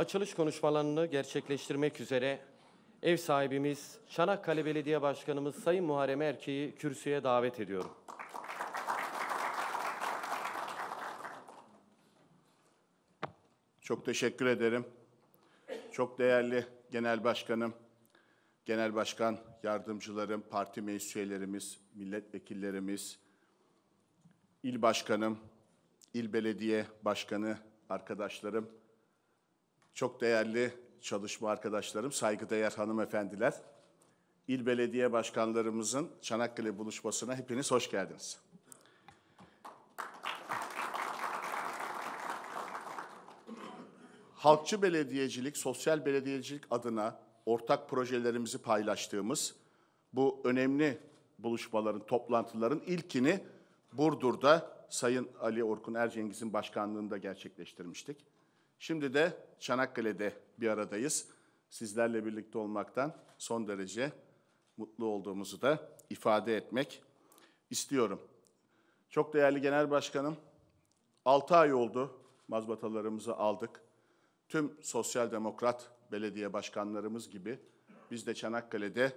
açılış konuşmalarını gerçekleştirmek üzere ev sahibimiz Çanakkale Belediye Başkanımız Sayın Muharrem Erke'yi kürsüye davet ediyorum. Çok teşekkür ederim. Çok değerli Genel Başkanım, Genel Başkan yardımcılarım, parti meclis üyelerimiz, milletvekillerimiz, il başkanım, il belediye başkanı arkadaşlarım, çok değerli çalışma arkadaşlarım, saygıdeğer hanımefendiler, il belediye başkanlarımızın Çanakkale buluşmasına hepiniz hoş geldiniz. Halkçı belediyecilik, sosyal belediyecilik adına ortak projelerimizi paylaştığımız bu önemli buluşmaların, toplantıların ilkini Burdur'da Sayın Ali Orkun Ercengiz'in başkanlığında gerçekleştirmiştik. Şimdi de Çanakkale'de bir aradayız. Sizlerle birlikte olmaktan son derece mutlu olduğumuzu da ifade etmek istiyorum. Çok değerli Genel Başkanım, 6 ay oldu mazbatalarımızı aldık. Tüm sosyal demokrat belediye başkanlarımız gibi biz de Çanakkale'de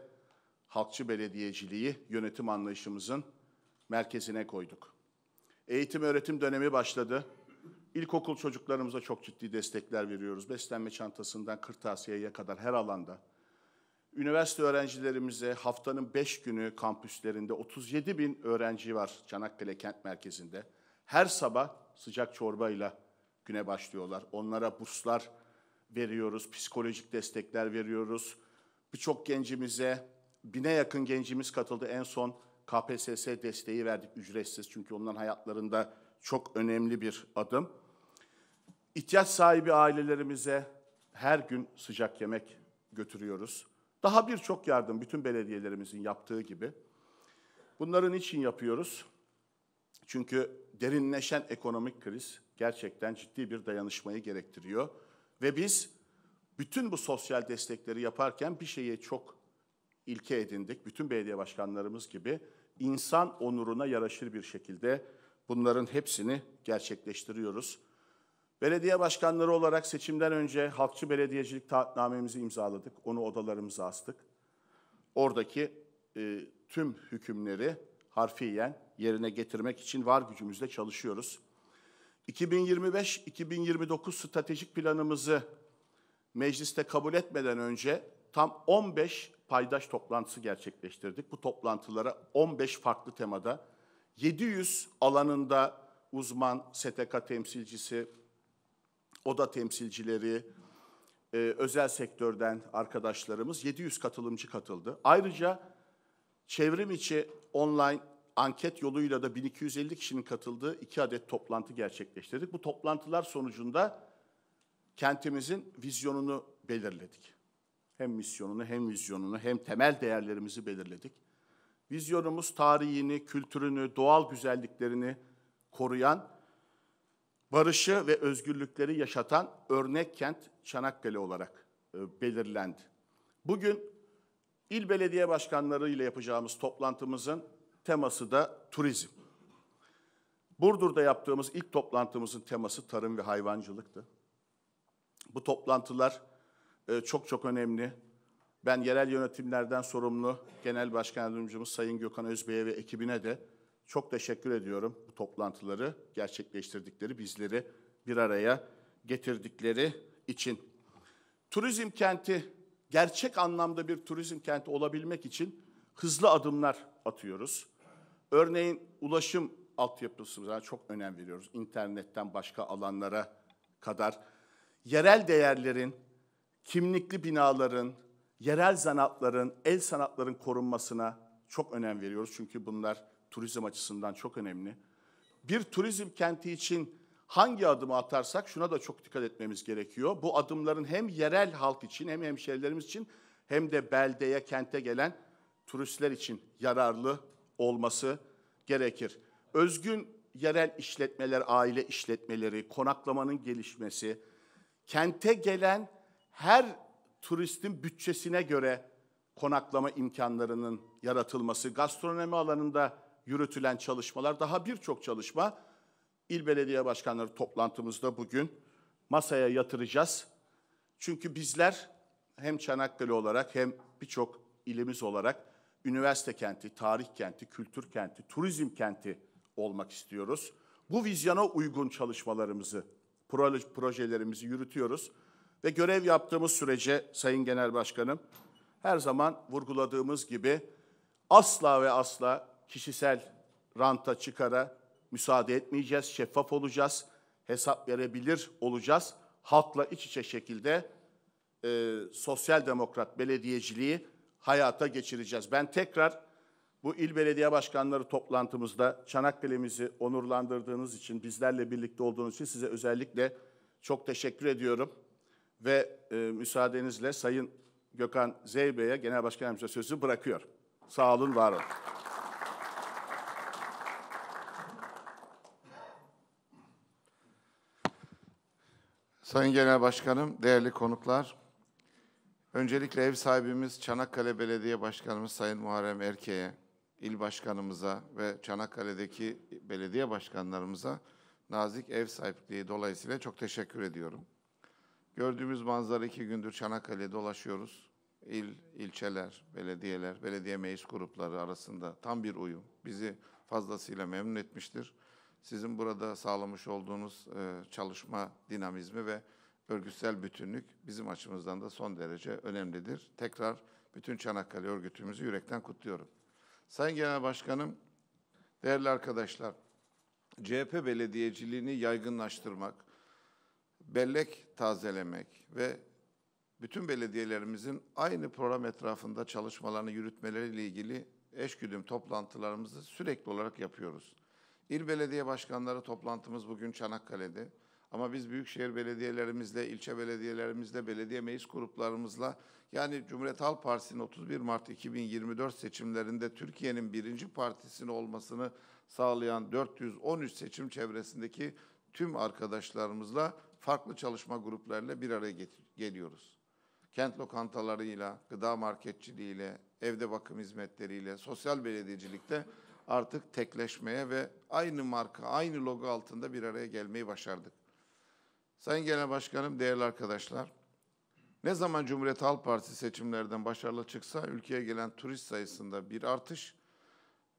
halkçı belediyeciliği yönetim anlayışımızın merkezine koyduk. Eğitim öğretim dönemi başladı. İlkokul çocuklarımıza çok ciddi destekler veriyoruz. Beslenme çantasından kırtasiyeye kadar her alanda. Üniversite öğrencilerimize haftanın 5 günü kampüslerinde 37 bin öğrenci var Çanakkale Kent Merkezi'nde. Her sabah sıcak çorbayla güne başlıyorlar. Onlara burslar veriyoruz, psikolojik destekler veriyoruz. Birçok gencimize, bine yakın gencimiz katıldı. En son KPSS desteği verdik ücretsiz çünkü onların hayatlarında çok önemli bir adım ihtiyaç sahibi ailelerimize her gün sıcak yemek götürüyoruz. Daha birçok yardım bütün belediyelerimizin yaptığı gibi. Bunların için yapıyoruz? Çünkü derinleşen ekonomik kriz gerçekten ciddi bir dayanışmayı gerektiriyor. Ve biz bütün bu sosyal destekleri yaparken bir şeye çok ilke edindik. Bütün belediye başkanlarımız gibi insan onuruna yaraşır bir şekilde bunların hepsini gerçekleştiriyoruz. Belediye başkanları olarak seçimden önce halkçı belediyecilik taahhütnamemizi imzaladık. Onu odalarımıza astık. Oradaki e, tüm hükümleri harfiyen yerine getirmek için var gücümüzle çalışıyoruz. 2025-2029 stratejik planımızı mecliste kabul etmeden önce tam 15 paydaş toplantısı gerçekleştirdik. Bu toplantılara 15 farklı temada 700 alanında uzman, STK temsilcisi, oda temsilcileri, e, özel sektörden arkadaşlarımız 700 katılımcı katıldı. Ayrıca çevrim içi online anket yoluyla da 1250 kişinin katıldığı iki adet toplantı gerçekleştirdik. Bu toplantılar sonucunda kentimizin vizyonunu belirledik. Hem misyonunu hem vizyonunu hem temel değerlerimizi belirledik. Vizyonumuz tarihini, kültürünü, doğal güzelliklerini koruyan barışı ve özgürlükleri yaşatan örnek kent Çanakkale olarak e, belirlendi. Bugün il belediye başkanları ile yapacağımız toplantımızın teması da turizm. Burdur'da yaptığımız ilk toplantımızın teması tarım ve hayvancılıktı. Bu toplantılar e, çok çok önemli. Ben yerel yönetimlerden sorumlu Genel Başkan Yardımcımız Sayın Gökhan Özbey'e ve ekibine de çok teşekkür ediyorum bu toplantıları gerçekleştirdikleri, bizleri bir araya getirdikleri için. Turizm kenti gerçek anlamda bir turizm kenti olabilmek için hızlı adımlar atıyoruz. Örneğin ulaşım altyapısına çok önem veriyoruz. İnternetten başka alanlara kadar yerel değerlerin, kimlikli binaların, yerel sanatların, el sanatların korunmasına çok önem veriyoruz. Çünkü bunlar turizm açısından çok önemli. Bir turizm kenti için hangi adımı atarsak şuna da çok dikkat etmemiz gerekiyor. Bu adımların hem yerel halk için hem hemşehrilerimiz için hem de beldeye, kente gelen turistler için yararlı olması gerekir. Özgün yerel işletmeler, aile işletmeleri, konaklamanın gelişmesi, kente gelen her turistin bütçesine göre konaklama imkanlarının yaratılması, gastronomi alanında yürütülen çalışmalar, daha birçok çalışma il belediye başkanları toplantımızda bugün masaya yatıracağız. Çünkü bizler hem Çanakkale olarak hem birçok ilimiz olarak üniversite kenti, tarih kenti, kültür kenti, turizm kenti olmak istiyoruz. Bu vizyona uygun çalışmalarımızı, projelerimizi yürütüyoruz ve görev yaptığımız sürece Sayın Genel Başkanım her zaman vurguladığımız gibi asla ve asla kişisel ranta, çıkara müsaade etmeyeceğiz, şeffaf olacağız, hesap verebilir olacağız. Halkla iç içe şekilde e, sosyal demokrat belediyeciliği hayata geçireceğiz. Ben tekrar bu il belediye başkanları toplantımızda Çanakkale'mizi onurlandırdığınız için, bizlerle birlikte olduğunuz için size özellikle çok teşekkür ediyorum. Ve e, müsaadenizle Sayın Gökhan Zeybe'ye Genel Başkan sözü bırakıyor. Sağ olun, var olun. Sayın Genel Başkanım, değerli konuklar, öncelikle ev sahibimiz Çanakkale Belediye Başkanımız Sayın Muharrem Erke'ye, il başkanımıza ve Çanakkale'deki belediye başkanlarımıza nazik ev sahipliği dolayısıyla çok teşekkür ediyorum. Gördüğümüz manzara iki gündür Çanakkale'de dolaşıyoruz. İl, ilçeler, belediyeler, belediye meclis grupları arasında tam bir uyum bizi fazlasıyla memnun etmiştir sizin burada sağlamış olduğunuz e, çalışma dinamizmi ve örgütsel bütünlük bizim açımızdan da son derece önemlidir. Tekrar bütün Çanakkale örgütümüzü yürekten kutluyorum. Sayın Genel Başkanım, değerli arkadaşlar, CHP belediyeciliğini yaygınlaştırmak, bellek tazelemek ve bütün belediyelerimizin aynı program etrafında çalışmalarını yürütmeleriyle ilgili eşgüdüm toplantılarımızı sürekli olarak yapıyoruz. İl belediye başkanları toplantımız bugün Çanakkale'de. Ama biz büyükşehir belediyelerimizle, ilçe belediyelerimizle, belediye meclis gruplarımızla yani Cumhuriyet Halk Partisi'nin 31 Mart 2024 seçimlerinde Türkiye'nin birinci partisini olmasını sağlayan 413 seçim çevresindeki tüm arkadaşlarımızla farklı çalışma gruplarıyla bir araya geliyoruz. Kent lokantalarıyla, gıda marketçiliğiyle, evde bakım hizmetleriyle, sosyal belediyecilikte artık tekleşmeye ve aynı marka, aynı logo altında bir araya gelmeyi başardık. Sayın Genel Başkanım, değerli arkadaşlar, ne zaman Cumhuriyet Halk Partisi seçimlerden başarılı çıksa ülkeye gelen turist sayısında bir artış,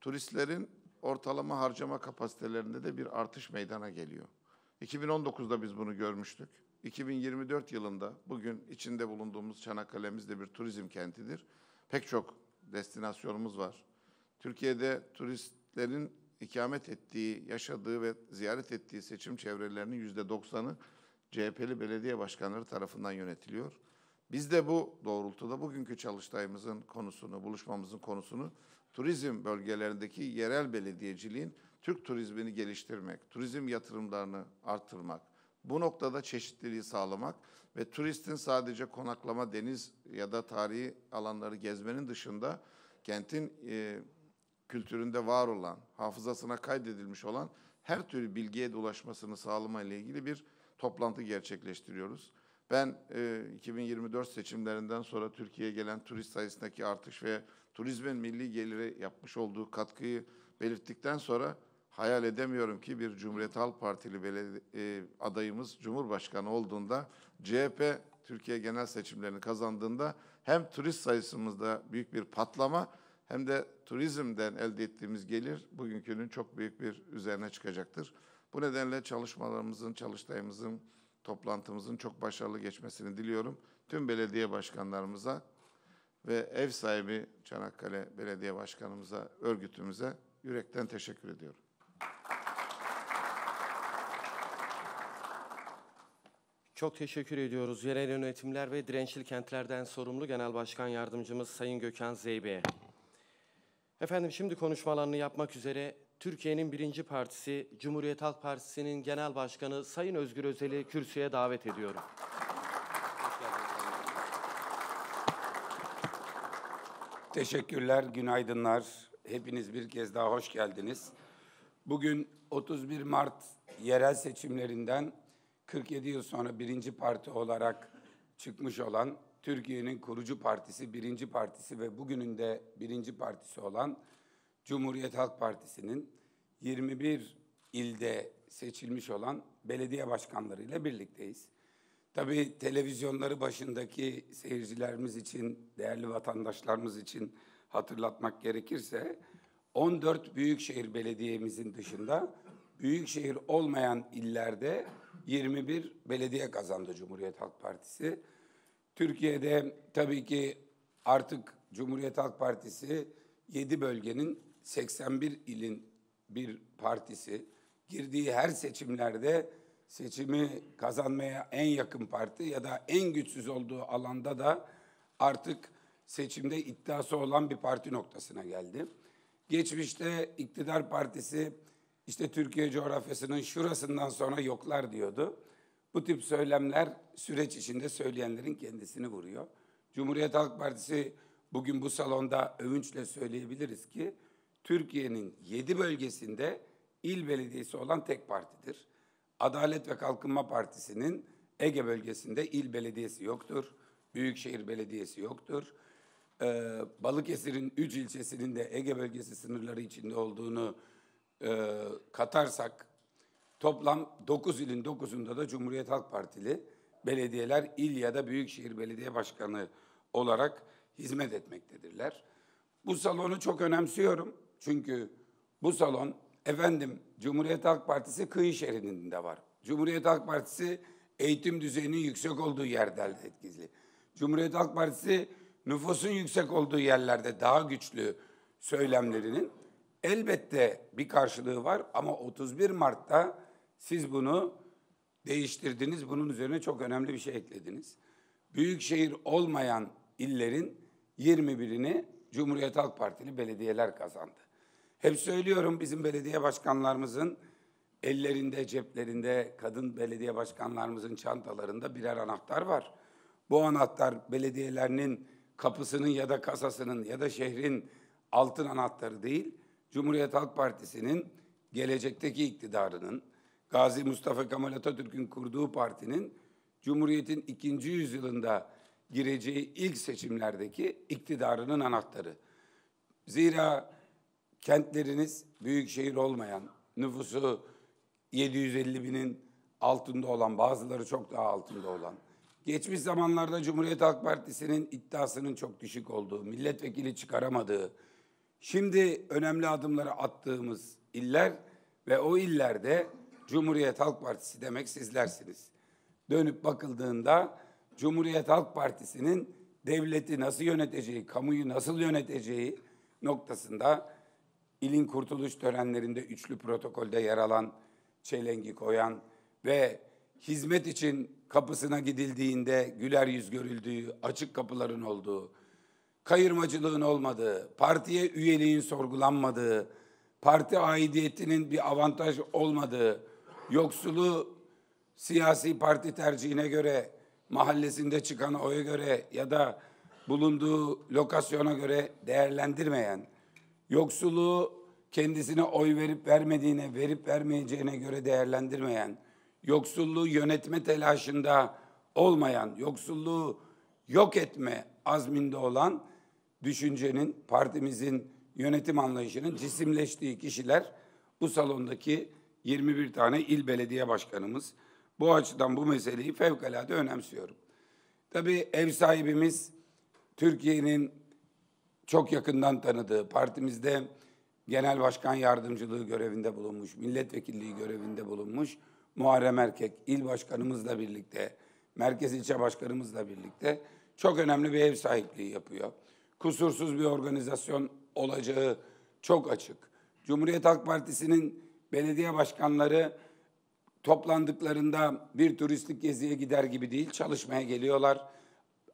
turistlerin ortalama harcama kapasitelerinde de bir artış meydana geliyor. 2019'da biz bunu görmüştük. 2024 yılında bugün içinde bulunduğumuz Çanakkale'miz de bir turizm kentidir. Pek çok destinasyonumuz var. Türkiye'de turistlerin ikamet ettiği, yaşadığı ve ziyaret ettiği seçim çevrelerinin yüzde doksanı CHP'li belediye başkanları tarafından yönetiliyor. Biz de bu doğrultuda bugünkü çalıştayımızın konusunu, buluşmamızın konusunu turizm bölgelerindeki yerel belediyeciliğin Türk turizmini geliştirmek, turizm yatırımlarını artırmak, bu noktada çeşitliliği sağlamak ve turistin sadece konaklama, deniz ya da tarihi alanları gezmenin dışında kentin e, kültüründe var olan, hafızasına kaydedilmiş olan her türlü bilgiye de ulaşmasını sağlama ile ilgili bir toplantı gerçekleştiriyoruz. Ben e, 2024 seçimlerinden sonra Türkiye'ye gelen turist sayısındaki artış ve turizmin milli geliri yapmış olduğu katkıyı belirttikten sonra hayal edemiyorum ki bir Cumhuriyet Halk Partili beledi- e, adayımız Cumhurbaşkanı olduğunda CHP Türkiye genel seçimlerini kazandığında hem turist sayısımızda büyük bir patlama hem de turizmden elde ettiğimiz gelir bugünkünün çok büyük bir üzerine çıkacaktır. Bu nedenle çalışmalarımızın, çalıştayımızın, toplantımızın çok başarılı geçmesini diliyorum. Tüm belediye başkanlarımıza ve ev sahibi Çanakkale Belediye Başkanımıza, örgütümüze yürekten teşekkür ediyorum. Çok teşekkür ediyoruz. Yerel yönetimler ve dirençli kentlerden sorumlu Genel Başkan Yardımcımız Sayın Gökhan Zeybe'ye. Efendim şimdi konuşmalarını yapmak üzere Türkiye'nin birinci partisi Cumhuriyet Halk Partisi'nin genel başkanı Sayın Özgür Özel'i kürsüye davet ediyorum. Teşekkürler, günaydınlar. Hepiniz bir kez daha hoş geldiniz. Bugün 31 Mart yerel seçimlerinden 47 yıl sonra birinci parti olarak çıkmış olan Türkiye'nin kurucu partisi, birinci partisi ve bugünün de birinci partisi olan Cumhuriyet Halk Partisi'nin 21 ilde seçilmiş olan belediye başkanlarıyla birlikteyiz. Tabii televizyonları başındaki seyircilerimiz için, değerli vatandaşlarımız için hatırlatmak gerekirse 14 büyükşehir belediyemizin dışında büyükşehir olmayan illerde 21 belediye kazandı Cumhuriyet Halk Partisi. Türkiye'de tabii ki artık Cumhuriyet Halk Partisi 7 bölgenin 81 ilin bir partisi. Girdiği her seçimlerde seçimi kazanmaya en yakın parti ya da en güçsüz olduğu alanda da artık seçimde iddiası olan bir parti noktasına geldi. Geçmişte iktidar partisi işte Türkiye coğrafyasının şurasından sonra yoklar diyordu. Bu tip söylemler süreç içinde söyleyenlerin kendisini vuruyor. Cumhuriyet Halk Partisi bugün bu salonda övünçle söyleyebiliriz ki Türkiye'nin yedi bölgesinde il belediyesi olan tek partidir. Adalet ve Kalkınma Partisi'nin Ege bölgesinde il belediyesi yoktur. Büyükşehir Belediyesi yoktur. Ee, Balıkesir'in üç ilçesinin de Ege bölgesi sınırları içinde olduğunu e, katarsak Toplam 9 ilin 9'unda da Cumhuriyet Halk Partili belediyeler il ya da büyükşehir belediye başkanı olarak hizmet etmektedirler. Bu salonu çok önemsiyorum. Çünkü bu salon efendim Cumhuriyet Halk Partisi kıyı şeridinde var. Cumhuriyet Halk Partisi eğitim düzeyinin yüksek olduğu yerde etkili. Cumhuriyet Halk Partisi nüfusun yüksek olduğu yerlerde daha güçlü söylemlerinin elbette bir karşılığı var ama 31 Mart'ta siz bunu değiştirdiniz. Bunun üzerine çok önemli bir şey eklediniz. Büyükşehir olmayan illerin 21'ini Cumhuriyet Halk Partili belediyeler kazandı. Hep söylüyorum bizim belediye başkanlarımızın ellerinde, ceplerinde, kadın belediye başkanlarımızın çantalarında birer anahtar var. Bu anahtar belediyelerinin kapısının ya da kasasının ya da şehrin altın anahtarı değil, Cumhuriyet Halk Partisi'nin gelecekteki iktidarının, Gazi Mustafa Kemal Atatürk'ün kurduğu partinin Cumhuriyet'in ikinci yüzyılında gireceği ilk seçimlerdeki iktidarının anahtarı. Zira kentleriniz büyük şehir olmayan, nüfusu 750 binin altında olan, bazıları çok daha altında olan, geçmiş zamanlarda Cumhuriyet Halk Partisi'nin iddiasının çok düşük olduğu, milletvekili çıkaramadığı, şimdi önemli adımları attığımız iller ve o illerde Cumhuriyet Halk Partisi demek sizlersiniz. Dönüp bakıldığında Cumhuriyet Halk Partisi'nin devleti nasıl yöneteceği, kamuyu nasıl yöneteceği noktasında ilin kurtuluş törenlerinde üçlü protokolde yer alan çelengi koyan ve hizmet için kapısına gidildiğinde güler yüz görüldüğü, açık kapıların olduğu, kayırmacılığın olmadığı, partiye üyeliğin sorgulanmadığı, parti aidiyetinin bir avantaj olmadığı, yoksulu siyasi parti tercihine göre, mahallesinde çıkan oya göre ya da bulunduğu lokasyona göre değerlendirmeyen, yoksulluğu kendisine oy verip vermediğine, verip vermeyeceğine göre değerlendirmeyen, yoksulluğu yönetme telaşında olmayan, yoksulluğu yok etme azminde olan düşüncenin, partimizin yönetim anlayışının cisimleştiği kişiler bu salondaki 21 tane il belediye başkanımız. Bu açıdan bu meseleyi fevkalade önemsiyorum. Tabii ev sahibimiz Türkiye'nin çok yakından tanıdığı partimizde genel başkan yardımcılığı görevinde bulunmuş, milletvekilliği görevinde bulunmuş Muharrem Erkek, il başkanımızla birlikte, merkez ilçe başkanımızla birlikte çok önemli bir ev sahipliği yapıyor. Kusursuz bir organizasyon olacağı çok açık. Cumhuriyet Halk Partisi'nin belediye başkanları toplandıklarında bir turistik geziye gider gibi değil, çalışmaya geliyorlar.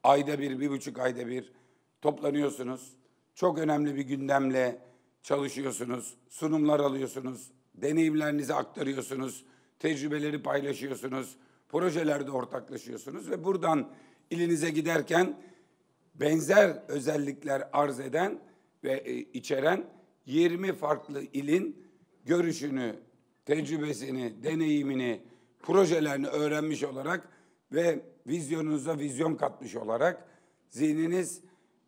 Ayda bir, bir buçuk ayda bir toplanıyorsunuz. Çok önemli bir gündemle çalışıyorsunuz, sunumlar alıyorsunuz, deneyimlerinizi aktarıyorsunuz, tecrübeleri paylaşıyorsunuz, projelerde ortaklaşıyorsunuz ve buradan ilinize giderken benzer özellikler arz eden ve e, içeren 20 farklı ilin görüşünü, tecrübesini, deneyimini, projelerini öğrenmiş olarak ve vizyonunuza vizyon katmış olarak zihniniz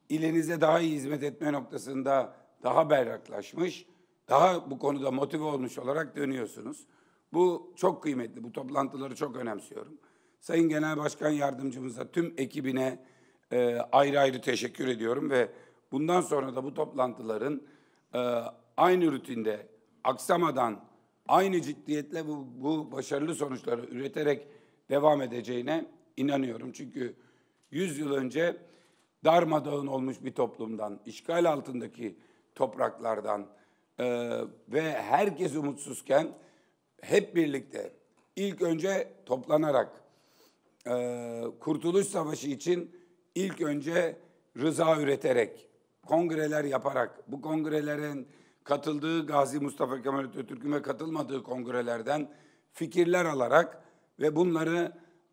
ilinize daha iyi hizmet etme noktasında daha berraklaşmış, daha bu konuda motive olmuş olarak dönüyorsunuz. Bu çok kıymetli, bu toplantıları çok önemsiyorum. Sayın Genel Başkan Yardımcımıza, tüm ekibine e, ayrı ayrı teşekkür ediyorum ve bundan sonra da bu toplantıların e, aynı rutinde aksamadan aynı ciddiyetle bu, bu başarılı sonuçları üreterek devam edeceğine inanıyorum. Çünkü 100 yıl önce darmadağın olmuş bir toplumdan, işgal altındaki topraklardan e, ve herkes umutsuzken hep birlikte ilk önce toplanarak e, Kurtuluş Savaşı için ilk önce rıza üreterek, kongreler yaparak, bu kongrelerin katıldığı Gazi Mustafa Kemal Atatürk'ün ve katılmadığı kongrelerden fikirler alarak ve bunları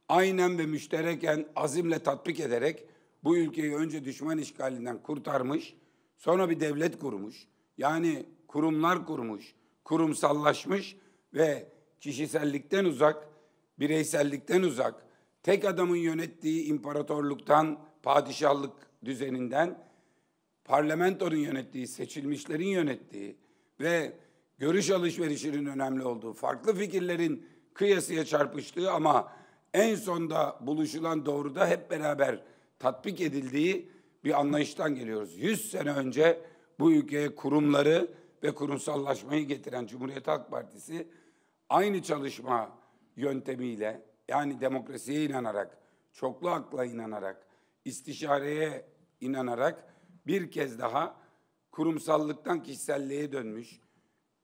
aynen ve müştereken azimle tatbik ederek bu ülkeyi önce düşman işgalinden kurtarmış, sonra bir devlet kurmuş. Yani kurumlar kurmuş, kurumsallaşmış ve kişisellikten uzak, bireysellikten uzak, tek adamın yönettiği imparatorluktan, padişahlık düzeninden parlamentonun yönettiği, seçilmişlerin yönettiği ve görüş alışverişinin önemli olduğu, farklı fikirlerin kıyasıya çarpıştığı ama en sonda buluşulan doğruda hep beraber tatbik edildiği bir anlayıştan geliyoruz. Yüz sene önce bu ülkeye kurumları ve kurumsallaşmayı getiren Cumhuriyet Halk Partisi aynı çalışma yöntemiyle yani demokrasiye inanarak, çoklu akla inanarak, istişareye inanarak bir kez daha kurumsallıktan kişiselliğe dönmüş,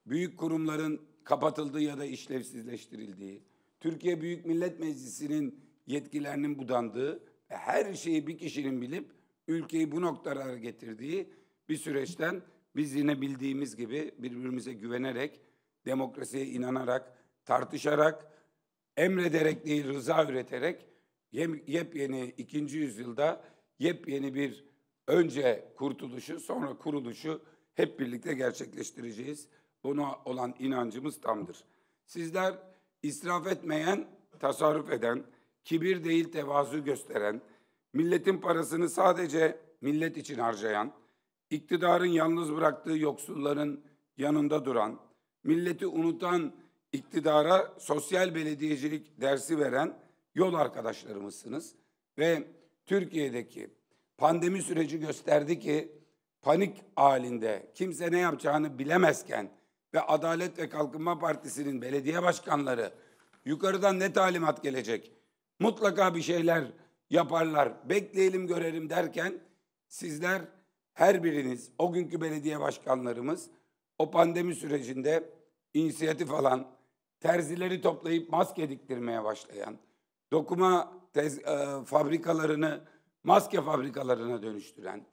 büyük kurumların kapatıldığı ya da işlevsizleştirildiği, Türkiye Büyük Millet Meclisi'nin yetkilerinin budandığı ve her şeyi bir kişinin bilip ülkeyi bu noktalara getirdiği bir süreçten biz yine bildiğimiz gibi birbirimize güvenerek, demokrasiye inanarak, tartışarak, emrederek değil rıza üreterek yepyeni ikinci yüzyılda yepyeni bir önce kurtuluşu sonra kuruluşu hep birlikte gerçekleştireceğiz. Buna olan inancımız tamdır. Sizler israf etmeyen, tasarruf eden, kibir değil tevazu gösteren, milletin parasını sadece millet için harcayan, iktidarın yalnız bıraktığı yoksulların yanında duran, milleti unutan iktidara sosyal belediyecilik dersi veren yol arkadaşlarımızsınız ve Türkiye'deki pandemi süreci gösterdi ki panik halinde kimse ne yapacağını bilemezken ve Adalet ve Kalkınma Partisi'nin belediye başkanları yukarıdan ne talimat gelecek? Mutlaka bir şeyler yaparlar. Bekleyelim görelim derken sizler her biriniz o günkü belediye başkanlarımız o pandemi sürecinde inisiyatif alan terzileri toplayıp maske diktirmeye başlayan dokuma tez, e, fabrikalarını maske fabrikalarına dönüştüren,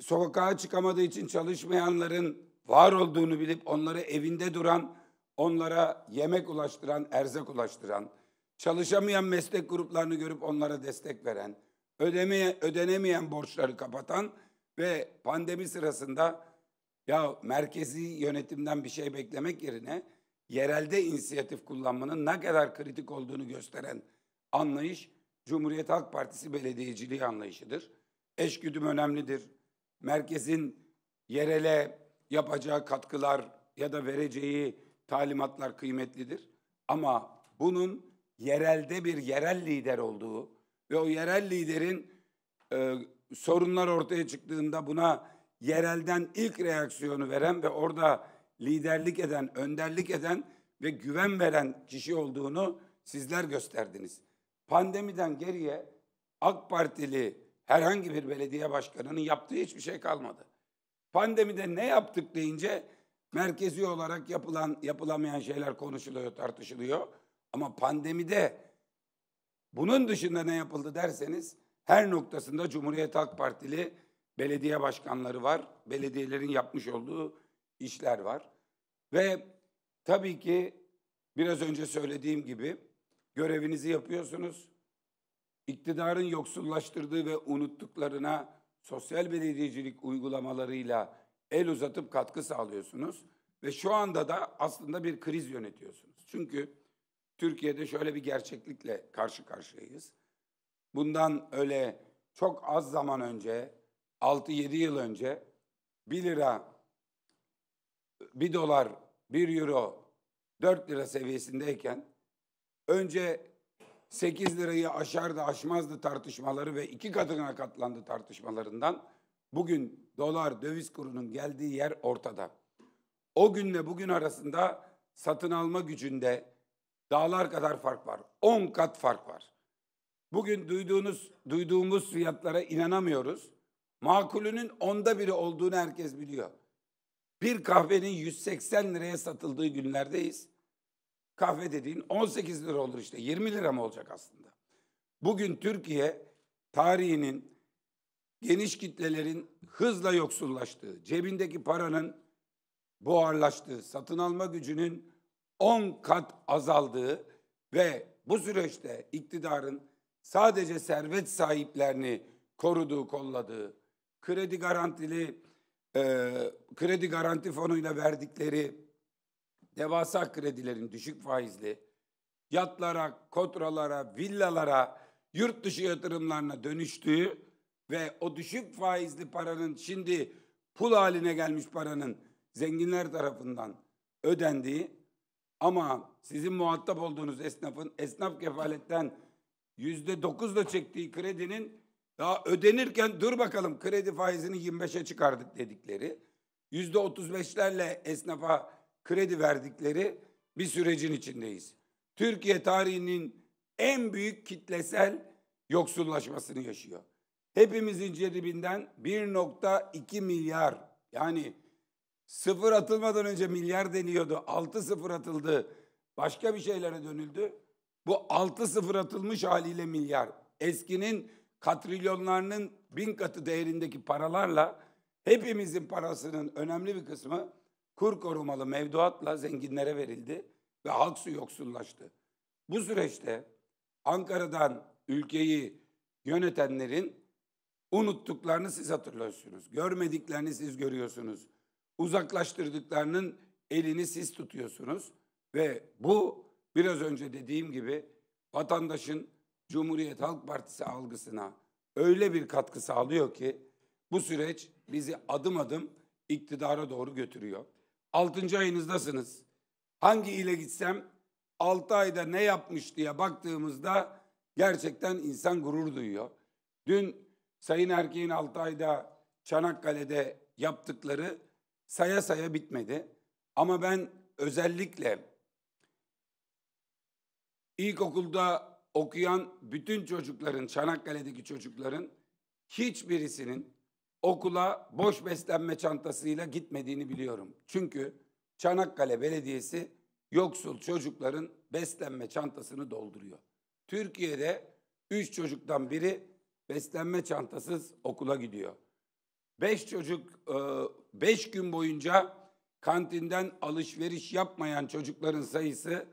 sokağa çıkamadığı için çalışmayanların var olduğunu bilip onları evinde duran, onlara yemek ulaştıran, erzak ulaştıran, çalışamayan meslek gruplarını görüp onlara destek veren, ödemeye, ödenemeyen borçları kapatan ve pandemi sırasında ya merkezi yönetimden bir şey beklemek yerine yerelde inisiyatif kullanmanın ne kadar kritik olduğunu gösteren anlayış Cumhuriyet Halk Partisi belediyeciliği anlayışıdır. Eşgüdüm önemlidir. Merkezin yerele yapacağı katkılar ya da vereceği talimatlar kıymetlidir. Ama bunun yerelde bir yerel lider olduğu ve o yerel liderin e, sorunlar ortaya çıktığında buna yerelden ilk reaksiyonu veren ve orada liderlik eden, önderlik eden ve güven veren kişi olduğunu sizler gösterdiniz pandemiden geriye AK Partili herhangi bir belediye başkanının yaptığı hiçbir şey kalmadı. Pandemide ne yaptık deyince merkezi olarak yapılan yapılamayan şeyler konuşuluyor, tartışılıyor. Ama pandemide bunun dışında ne yapıldı derseniz her noktasında Cumhuriyet Halk Partili belediye başkanları var. Belediyelerin yapmış olduğu işler var. Ve tabii ki biraz önce söylediğim gibi görevinizi yapıyorsunuz. İktidarın yoksullaştırdığı ve unuttuklarına sosyal belediyecilik uygulamalarıyla el uzatıp katkı sağlıyorsunuz ve şu anda da aslında bir kriz yönetiyorsunuz. Çünkü Türkiye'de şöyle bir gerçeklikle karşı karşıyayız. Bundan öyle çok az zaman önce, 6-7 yıl önce 1 lira, 1 dolar, 1 euro, 4 lira seviyesindeyken önce 8 lirayı aşardı, aşmazdı tartışmaları ve iki katına katlandı tartışmalarından. Bugün dolar döviz kurunun geldiği yer ortada. O günle bugün arasında satın alma gücünde dağlar kadar fark var. 10 kat fark var. Bugün duyduğunuz, duyduğumuz fiyatlara inanamıyoruz. Makulünün onda biri olduğunu herkes biliyor. Bir kahvenin 180 liraya satıldığı günlerdeyiz. Kahve dediğin 18 lira olur işte. 20 lira mı olacak aslında? Bugün Türkiye tarihinin geniş kitlelerin hızla yoksullaştığı, cebindeki paranın buharlaştığı, satın alma gücünün 10 kat azaldığı ve bu süreçte iktidarın sadece servet sahiplerini koruduğu, kolladığı, kredi garantili, e, kredi garanti fonuyla verdikleri devasa kredilerin düşük faizli, yatlara, kotralara, villalara, yurt dışı yatırımlarına dönüştüğü ve o düşük faizli paranın şimdi pul haline gelmiş paranın zenginler tarafından ödendiği ama sizin muhatap olduğunuz esnafın esnaf kefaletten yüzde dokuzla çektiği kredinin daha ödenirken dur bakalım kredi faizini 25'e çıkardık dedikleri yüzde otuz beşlerle esnafa kredi verdikleri bir sürecin içindeyiz. Türkiye tarihinin en büyük kitlesel yoksullaşmasını yaşıyor. Hepimizin cebinden 1.2 milyar yani sıfır atılmadan önce milyar deniyordu. 6 sıfır atıldı. Başka bir şeylere dönüldü. Bu 6 sıfır atılmış haliyle milyar. Eskinin katrilyonlarının bin katı değerindeki paralarla hepimizin parasının önemli bir kısmı kur korumalı mevduatla zenginlere verildi ve halk su yoksullaştı. Bu süreçte Ankara'dan ülkeyi yönetenlerin unuttuklarını siz hatırlıyorsunuz. Görmediklerini siz görüyorsunuz. Uzaklaştırdıklarının elini siz tutuyorsunuz ve bu biraz önce dediğim gibi vatandaşın Cumhuriyet Halk Partisi algısına öyle bir katkı sağlıyor ki bu süreç bizi adım adım iktidara doğru götürüyor. Altıncı ayınızdasınız. Hangi ile gitsem 6 ayda ne yapmış diye baktığımızda gerçekten insan gurur duyuyor. Dün Sayın Erkeğin 6 ayda Çanakkale'de yaptıkları saya saya bitmedi. Ama ben özellikle ilkokulda okuyan bütün çocukların, Çanakkale'deki çocukların hiçbirisinin okula boş beslenme çantasıyla gitmediğini biliyorum. Çünkü Çanakkale Belediyesi yoksul çocukların beslenme çantasını dolduruyor. Türkiye'de üç çocuktan biri beslenme çantasız okula gidiyor. Beş çocuk e, beş gün boyunca kantinden alışveriş yapmayan çocukların sayısı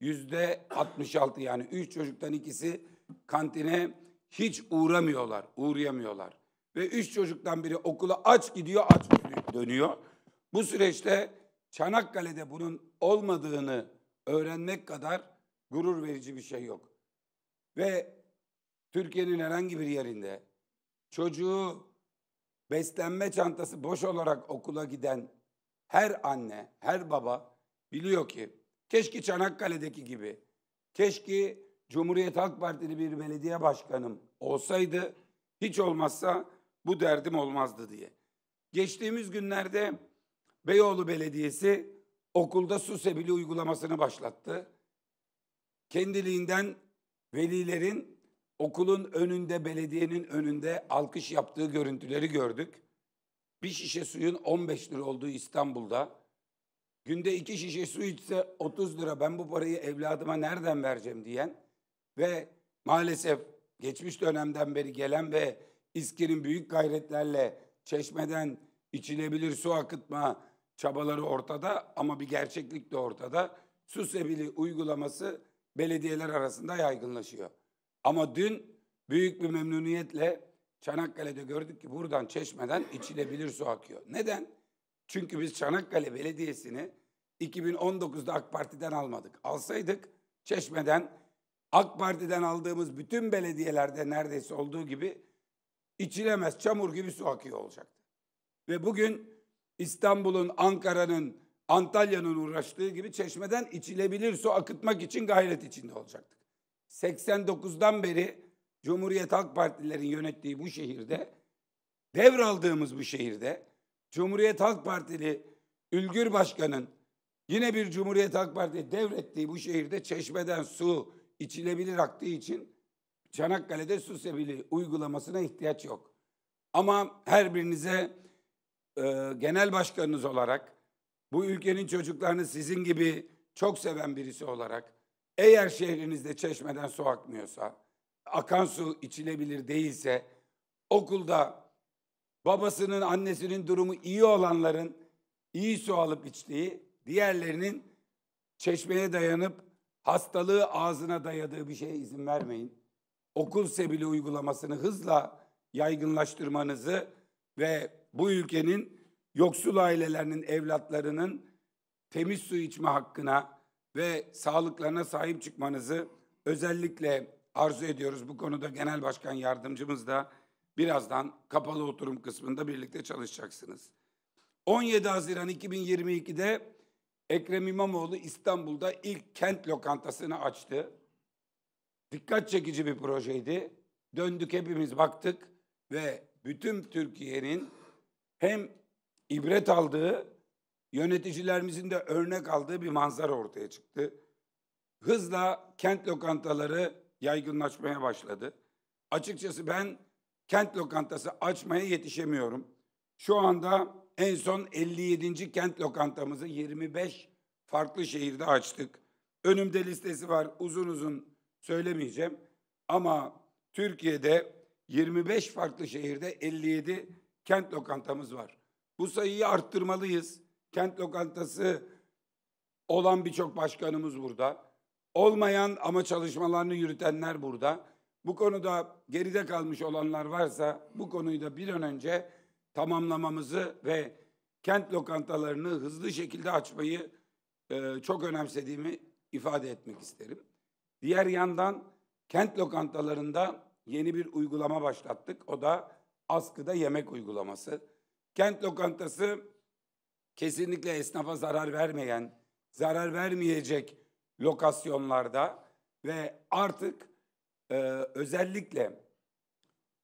yüzde 66 yani üç çocuktan ikisi kantine hiç uğramıyorlar, uğrayamıyorlar ve üç çocuktan biri okula aç gidiyor, aç dönüyor. Bu süreçte Çanakkale'de bunun olmadığını öğrenmek kadar gurur verici bir şey yok. Ve Türkiye'nin herhangi bir yerinde çocuğu beslenme çantası boş olarak okula giden her anne, her baba biliyor ki keşke Çanakkale'deki gibi, keşke Cumhuriyet Halk Partili bir belediye başkanım olsaydı hiç olmazsa bu derdim olmazdı diye. Geçtiğimiz günlerde Beyoğlu Belediyesi okulda su sebili uygulamasını başlattı. Kendiliğinden velilerin okulun önünde, belediyenin önünde alkış yaptığı görüntüleri gördük. Bir şişe suyun 15 lira olduğu İstanbul'da günde iki şişe su içse 30 lira ben bu parayı evladıma nereden vereceğim diyen ve maalesef geçmiş dönemden beri gelen ve İSKİ'nin büyük gayretlerle çeşmeden içilebilir su akıtma çabaları ortada ama bir gerçeklik de ortada. Su sebili uygulaması belediyeler arasında yaygınlaşıyor. Ama dün büyük bir memnuniyetle Çanakkale'de gördük ki buradan çeşmeden içilebilir su akıyor. Neden? Çünkü biz Çanakkale Belediyesi'ni 2019'da AK Parti'den almadık. Alsaydık çeşmeden AK Parti'den aldığımız bütün belediyelerde neredeyse olduğu gibi içilemez çamur gibi su akıyor olacaktı. Ve bugün İstanbul'un, Ankara'nın, Antalya'nın uğraştığı gibi çeşmeden içilebilir su akıtmak için gayret içinde olacaktık. 89'dan beri Cumhuriyet Halk Partililerin yönettiği bu şehirde, devraldığımız bu şehirde Cumhuriyet Halk Partili Ülgür Başkan'ın yine bir Cumhuriyet Halk Partili devrettiği bu şehirde çeşmeden su içilebilir aktığı için Çanakkale'de su sebili uygulamasına ihtiyaç yok. Ama her birinize e, genel başkanınız olarak, bu ülkenin çocuklarını sizin gibi çok seven birisi olarak, eğer şehrinizde çeşmeden su akmıyorsa, akan su içilebilir değilse, okulda babasının, annesinin durumu iyi olanların iyi su alıp içtiği, diğerlerinin çeşmeye dayanıp hastalığı ağzına dayadığı bir şeye izin vermeyin okul sebili uygulamasını hızla yaygınlaştırmanızı ve bu ülkenin yoksul ailelerinin evlatlarının temiz su içme hakkına ve sağlıklarına sahip çıkmanızı özellikle arzu ediyoruz. Bu konuda Genel Başkan Yardımcımız da birazdan kapalı oturum kısmında birlikte çalışacaksınız. 17 Haziran 2022'de Ekrem İmamoğlu İstanbul'da ilk kent lokantasını açtı dikkat çekici bir projeydi. Döndük hepimiz baktık ve bütün Türkiye'nin hem ibret aldığı, yöneticilerimizin de örnek aldığı bir manzara ortaya çıktı. Hızla kent lokantaları yaygınlaşmaya başladı. Açıkçası ben kent lokantası açmaya yetişemiyorum. Şu anda en son 57. kent lokantamızı 25 farklı şehirde açtık. Önümde listesi var uzun uzun söylemeyeceğim. Ama Türkiye'de 25 farklı şehirde 57 kent lokantamız var. Bu sayıyı arttırmalıyız. Kent lokantası olan birçok başkanımız burada. Olmayan ama çalışmalarını yürütenler burada. Bu konuda geride kalmış olanlar varsa bu konuyu da bir an önce tamamlamamızı ve kent lokantalarını hızlı şekilde açmayı e, çok önemsediğimi ifade etmek isterim. Diğer yandan kent lokantalarında yeni bir uygulama başlattık. O da askıda yemek uygulaması. Kent lokantası kesinlikle esnafa zarar vermeyen, zarar vermeyecek lokasyonlarda ve artık e, özellikle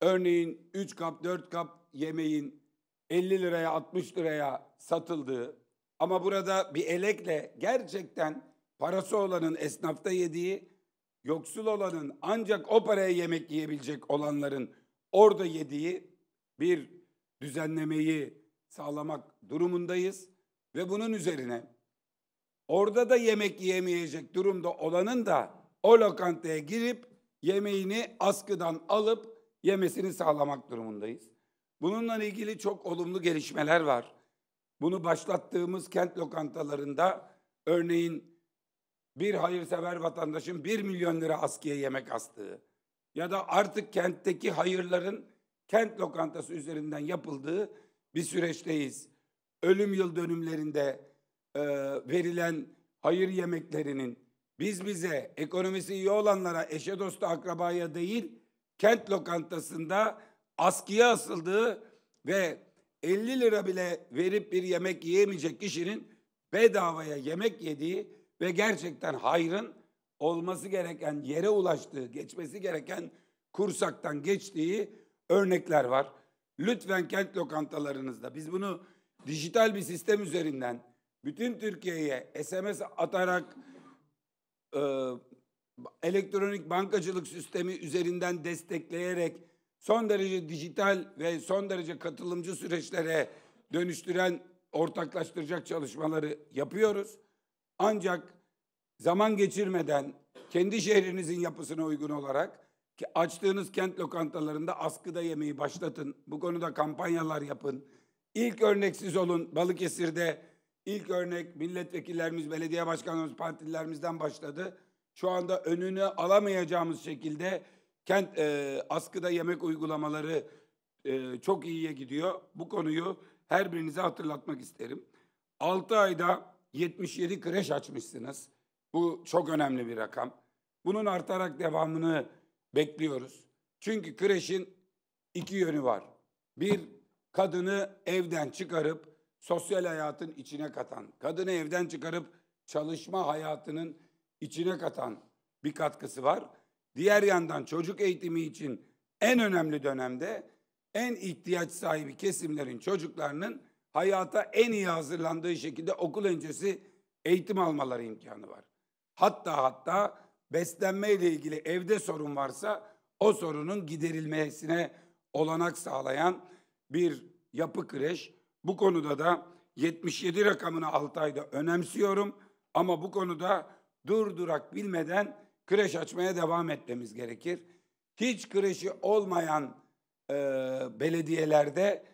örneğin 3 kap 4 kap yemeğin 50 liraya 60 liraya satıldığı ama burada bir elekle gerçekten parası olanın esnafta yediği yoksul olanın ancak o paraya yemek yiyebilecek olanların orada yediği bir düzenlemeyi sağlamak durumundayız ve bunun üzerine orada da yemek yiyemeyecek durumda olanın da o lokantaya girip yemeğini askıdan alıp yemesini sağlamak durumundayız. Bununla ilgili çok olumlu gelişmeler var. Bunu başlattığımız kent lokantalarında örneğin bir hayırsever vatandaşın bir milyon lira askiye yemek astığı ya da artık kentteki hayırların kent lokantası üzerinden yapıldığı bir süreçteyiz. Ölüm yıl dönümlerinde e, verilen hayır yemeklerinin biz bize ekonomisi iyi olanlara eşe dostu akrabaya değil kent lokantasında askıya asıldığı ve 50 lira bile verip bir yemek yiyemeyecek kişinin bedavaya yemek yediği ve gerçekten hayrın olması gereken yere ulaştığı, geçmesi gereken kursaktan geçtiği örnekler var. Lütfen kent lokantalarınızda biz bunu dijital bir sistem üzerinden bütün Türkiye'ye SMS atarak e, elektronik bankacılık sistemi üzerinden destekleyerek son derece dijital ve son derece katılımcı süreçlere dönüştüren ortaklaştıracak çalışmaları yapıyoruz. Ancak zaman geçirmeden kendi şehrinizin yapısına uygun olarak açtığınız kent lokantalarında askıda yemeği başlatın. Bu konuda kampanyalar yapın. İlk örneksiz olun. Balıkesir'de ilk örnek milletvekillerimiz, belediye başkanlarımız, partilerimizden başladı. Şu anda önünü alamayacağımız şekilde kent e, askıda yemek uygulamaları e, çok iyiye gidiyor. Bu konuyu her birinize hatırlatmak isterim. 6 ayda 77 kreş açmışsınız. Bu çok önemli bir rakam. Bunun artarak devamını bekliyoruz. Çünkü kreşin iki yönü var. Bir, kadını evden çıkarıp sosyal hayatın içine katan, kadını evden çıkarıp çalışma hayatının içine katan bir katkısı var. Diğer yandan çocuk eğitimi için en önemli dönemde en ihtiyaç sahibi kesimlerin çocuklarının hayata en iyi hazırlandığı şekilde okul öncesi eğitim almaları imkanı var. Hatta hatta beslenme ile ilgili evde sorun varsa o sorunun giderilmesine olanak sağlayan bir yapı kreş. Bu konuda da 77 rakamını 6 ayda önemsiyorum ama bu konuda dur durak bilmeden kreş açmaya devam etmemiz gerekir. Hiç kreşi olmayan e, belediyelerde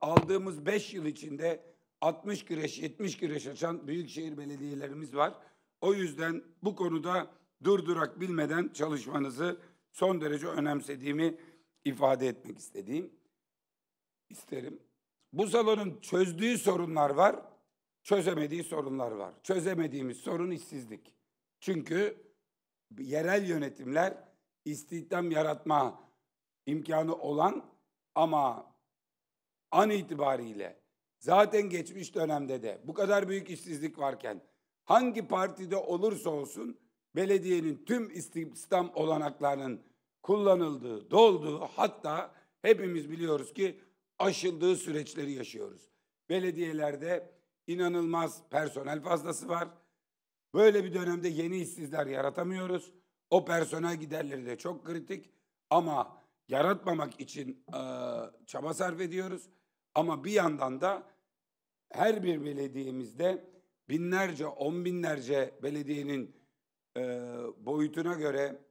aldığımız 5 yıl içinde 60 kreş, 70 kreş açan büyükşehir belediyelerimiz var. O yüzden bu konuda durdurak bilmeden çalışmanızı son derece önemsediğimi ifade etmek istediğim isterim. Bu salonun çözdüğü sorunlar var, çözemediği sorunlar var. Çözemediğimiz sorun işsizlik. Çünkü yerel yönetimler istihdam yaratma imkanı olan ama an itibariyle zaten geçmiş dönemde de bu kadar büyük işsizlik varken hangi partide olursa olsun belediyenin tüm istihdam olanaklarının kullanıldığı, dolduğu hatta hepimiz biliyoruz ki aşıldığı süreçleri yaşıyoruz. Belediyelerde inanılmaz personel fazlası var. Böyle bir dönemde yeni işsizler yaratamıyoruz. O personel giderleri de çok kritik ama yaratmamak için e, çaba sarf ediyoruz. Ama bir yandan da her bir belediyemizde binlerce, on binlerce belediyenin e, boyutuna göre,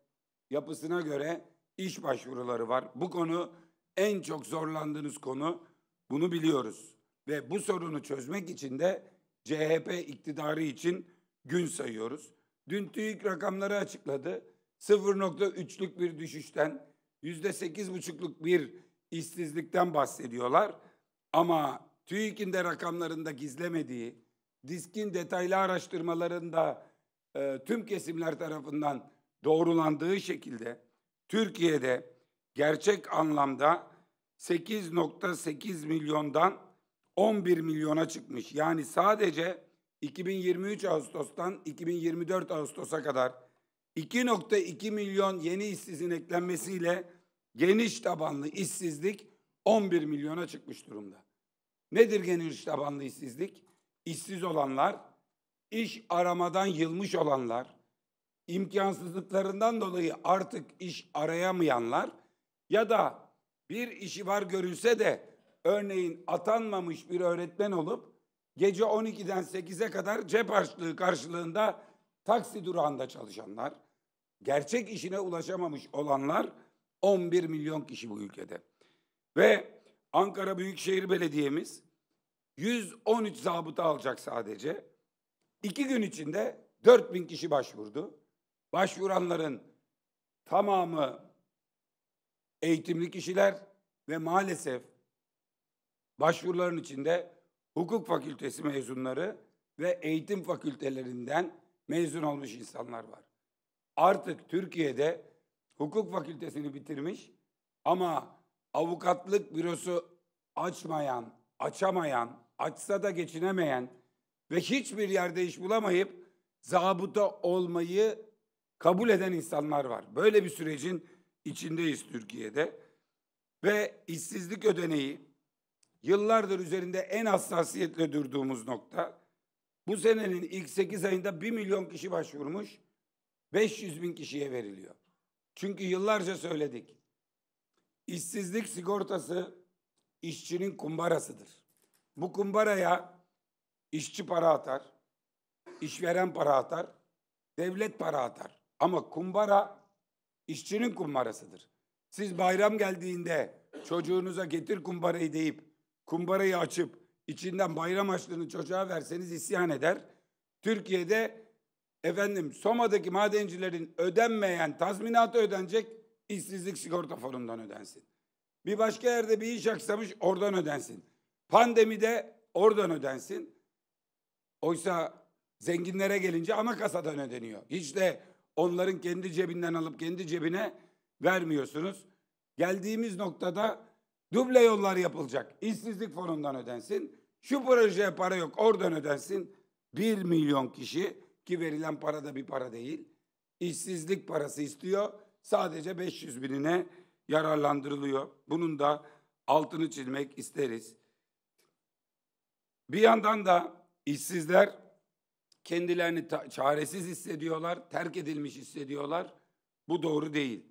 yapısına göre iş başvuruları var. Bu konu en çok zorlandığınız konu. Bunu biliyoruz. Ve bu sorunu çözmek için de CHP iktidarı için gün sayıyoruz. Dün TÜİK rakamları açıkladı. 0.3'lük bir düşüşten, %8.5'luk bir işsizlikten bahsediyorlar. Ama TÜİK'in de rakamlarında gizlemediği, diskin detaylı araştırmalarında e, tüm kesimler tarafından doğrulandığı şekilde Türkiye'de gerçek anlamda 8.8 milyondan 11 milyona çıkmış. Yani sadece 2023 Ağustos'tan 2024 Ağustos'a kadar 2.2 milyon yeni işsizin eklenmesiyle geniş tabanlı işsizlik 11 milyona çıkmış durumda. Nedir geniş tabanlı işsizlik? İşsiz olanlar, iş aramadan yılmış olanlar, imkansızlıklarından dolayı artık iş arayamayanlar ya da bir işi var görülse de örneğin atanmamış bir öğretmen olup gece 12'den 8'e kadar cep harçlığı karşılığında taksi durağında çalışanlar, gerçek işine ulaşamamış olanlar 11 milyon kişi bu ülkede. Ve Ankara Büyükşehir Belediye'miz 113 zabıta alacak sadece. İki gün içinde 4000 kişi başvurdu. Başvuranların tamamı eğitimli kişiler ve maalesef başvuruların içinde hukuk fakültesi mezunları ve eğitim fakültelerinden mezun olmuş insanlar var. Artık Türkiye'de hukuk fakültesini bitirmiş ama avukatlık bürosu açmayan, açamayan, açsa da geçinemeyen ve hiçbir yerde iş bulamayıp zabıta olmayı kabul eden insanlar var. Böyle bir sürecin içindeyiz Türkiye'de. Ve işsizlik ödeneği yıllardır üzerinde en hassasiyetle durduğumuz nokta. Bu senenin ilk 8 ayında 1 milyon kişi başvurmuş, 500 bin kişiye veriliyor. Çünkü yıllarca söyledik. İşsizlik sigortası işçinin kumbarasıdır. Bu kumbaraya işçi para atar, işveren para atar, devlet para atar. Ama kumbara işçinin kumbarasıdır. Siz bayram geldiğinde çocuğunuza getir kumbarayı deyip kumbarayı açıp içinden bayram açlığını çocuğa verseniz isyan eder. Türkiye'de efendim Soma'daki madencilerin ödenmeyen tazminatı ödenecek işsizlik sigorta fonundan ödensin. Bir başka yerde bir iş aksamış oradan ödensin. Pandemide oradan ödensin. Oysa zenginlere gelince ana kasadan ödeniyor. Hiç de onların kendi cebinden alıp kendi cebine vermiyorsunuz. Geldiğimiz noktada duble yollar yapılacak. İşsizlik fonundan ödensin. Şu projeye para yok oradan ödensin. Bir milyon kişi ki verilen para da bir para değil. İşsizlik parası istiyor sadece 500 binine yararlandırılıyor. Bunun da altını çizmek isteriz. Bir yandan da işsizler kendilerini çaresiz hissediyorlar, terk edilmiş hissediyorlar. Bu doğru değil.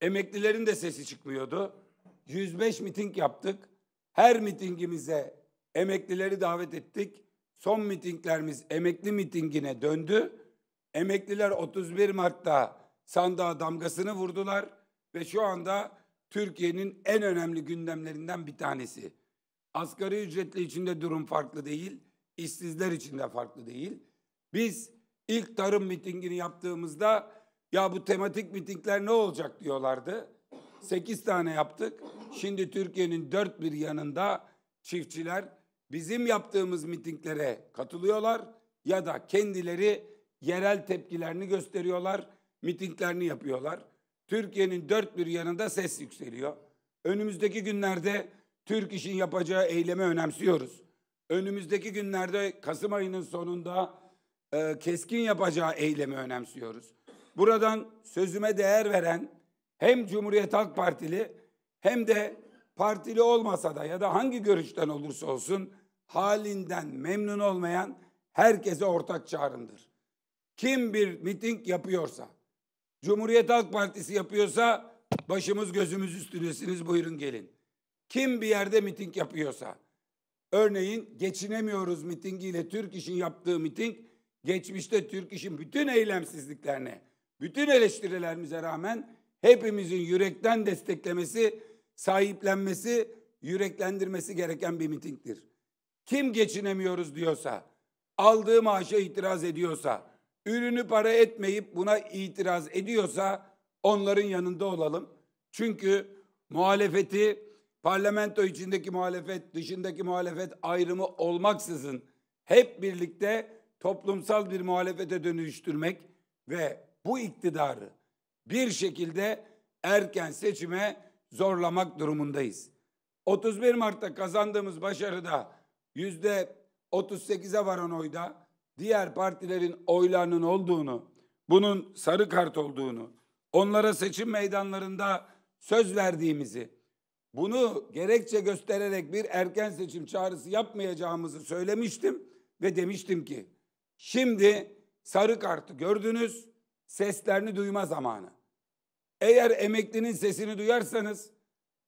Emeklilerin de sesi çıkmıyordu. 105 miting yaptık. Her mitingimize emeklileri davet ettik. Son mitinglerimiz emekli mitingine döndü. Emekliler 31 Mart'ta sandığa damgasını vurdular ve şu anda Türkiye'nin en önemli gündemlerinden bir tanesi. Asgari ücretli için de durum farklı değil, işsizler için de farklı değil. Biz ilk tarım mitingini yaptığımızda ya bu tematik mitingler ne olacak diyorlardı. Sekiz tane yaptık. Şimdi Türkiye'nin dört bir yanında çiftçiler bizim yaptığımız mitinglere katılıyorlar ya da kendileri yerel tepkilerini gösteriyorlar mitinglerini yapıyorlar. Türkiye'nin dört bir yanında ses yükseliyor. Önümüzdeki günlerde Türk işin yapacağı eylemi önemsiyoruz. Önümüzdeki günlerde Kasım ayının sonunda e, keskin yapacağı eylemi önemsiyoruz. Buradan sözüme değer veren hem Cumhuriyet Halk Partili hem de partili olmasa da ya da hangi görüşten olursa olsun halinden memnun olmayan herkese ortak çağrımdır. Kim bir miting yapıyorsa, Cumhuriyet Halk Partisi yapıyorsa başımız gözümüz üstünesiniz buyurun gelin. Kim bir yerde miting yapıyorsa. Örneğin geçinemiyoruz mitingiyle Türk İş'in yaptığı miting geçmişte Türk İş'in bütün eylemsizliklerine, bütün eleştirilerimize rağmen hepimizin yürekten desteklemesi, sahiplenmesi, yüreklendirmesi gereken bir mitingdir. Kim geçinemiyoruz diyorsa, aldığı maaşa itiraz ediyorsa, ürünü para etmeyip buna itiraz ediyorsa onların yanında olalım. Çünkü muhalefeti parlamento içindeki muhalefet, dışındaki muhalefet ayrımı olmaksızın hep birlikte toplumsal bir muhalefete dönüştürmek ve bu iktidarı bir şekilde erken seçime zorlamak durumundayız. 31 Mart'ta kazandığımız başarıda yüzde %38'e varan oyda diğer partilerin oylarının olduğunu, bunun sarı kart olduğunu, onlara seçim meydanlarında söz verdiğimizi, bunu gerekçe göstererek bir erken seçim çağrısı yapmayacağımızı söylemiştim ve demiştim ki şimdi sarı kartı gördünüz, seslerini duyma zamanı. Eğer emeklinin sesini duyarsanız,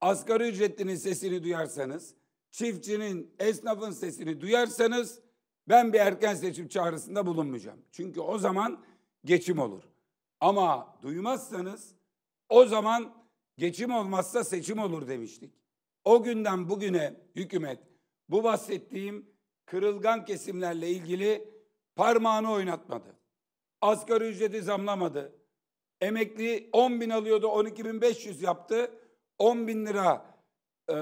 asgari ücretlinin sesini duyarsanız, çiftçinin, esnafın sesini duyarsanız ben bir erken seçim çağrısında bulunmayacağım. Çünkü o zaman geçim olur. Ama duymazsanız o zaman geçim olmazsa seçim olur demiştik. O günden bugüne hükümet bu bahsettiğim kırılgan kesimlerle ilgili parmağını oynatmadı. Asgari ücreti zamlamadı. Emekli 10 bin alıyordu 12 bin 500 yaptı. 10 bin lira e,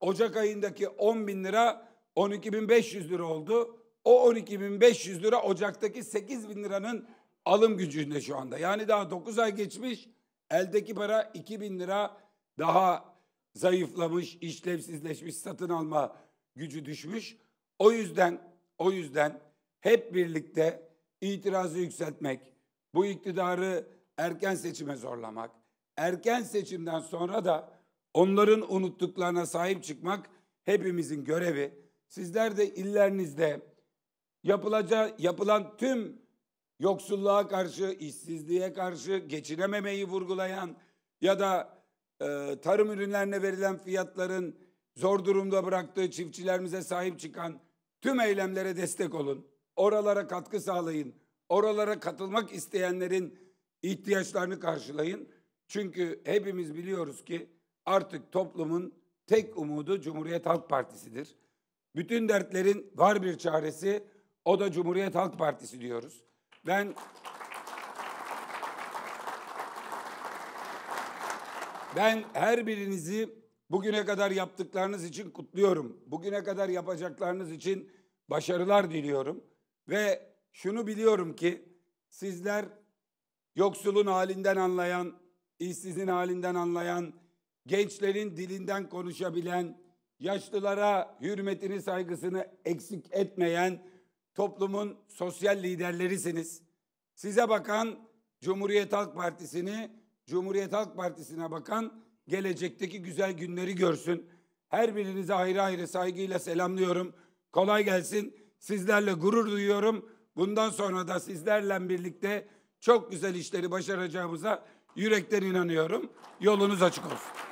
Ocak ayındaki 10 bin lira 12 bin 500 lira oldu. O 12.500 lira Ocak'taki 8.000 liranın alım gücünde şu anda. Yani daha 9 ay geçmiş eldeki para 2.000 lira daha zayıflamış, işlevsizleşmiş, satın alma gücü düşmüş. O yüzden o yüzden hep birlikte itirazı yükseltmek, bu iktidarı erken seçime zorlamak, erken seçimden sonra da onların unuttuklarına sahip çıkmak hepimizin görevi. Sizler de illerinizde, Yapılacak, yapılan tüm yoksulluğa karşı, işsizliğe karşı geçinememeyi vurgulayan ya da e, tarım ürünlerine verilen fiyatların zor durumda bıraktığı çiftçilerimize sahip çıkan tüm eylemlere destek olun. Oralara katkı sağlayın. Oralara katılmak isteyenlerin ihtiyaçlarını karşılayın. Çünkü hepimiz biliyoruz ki artık toplumun tek umudu Cumhuriyet Halk Partisi'dir. Bütün dertlerin var bir çaresi o da Cumhuriyet Halk Partisi diyoruz. Ben Ben her birinizi bugüne kadar yaptıklarınız için kutluyorum. Bugüne kadar yapacaklarınız için başarılar diliyorum. Ve şunu biliyorum ki sizler yoksulun halinden anlayan, işsizin halinden anlayan, gençlerin dilinden konuşabilen, yaşlılara hürmetini, saygısını eksik etmeyen toplumun sosyal liderlerisiniz. Size bakan Cumhuriyet Halk Partisi'ni, Cumhuriyet Halk Partisi'ne bakan gelecekteki güzel günleri görsün. Her birinize ayrı ayrı saygıyla selamlıyorum. Kolay gelsin. Sizlerle gurur duyuyorum. Bundan sonra da sizlerle birlikte çok güzel işleri başaracağımıza yürekten inanıyorum. Yolunuz açık olsun.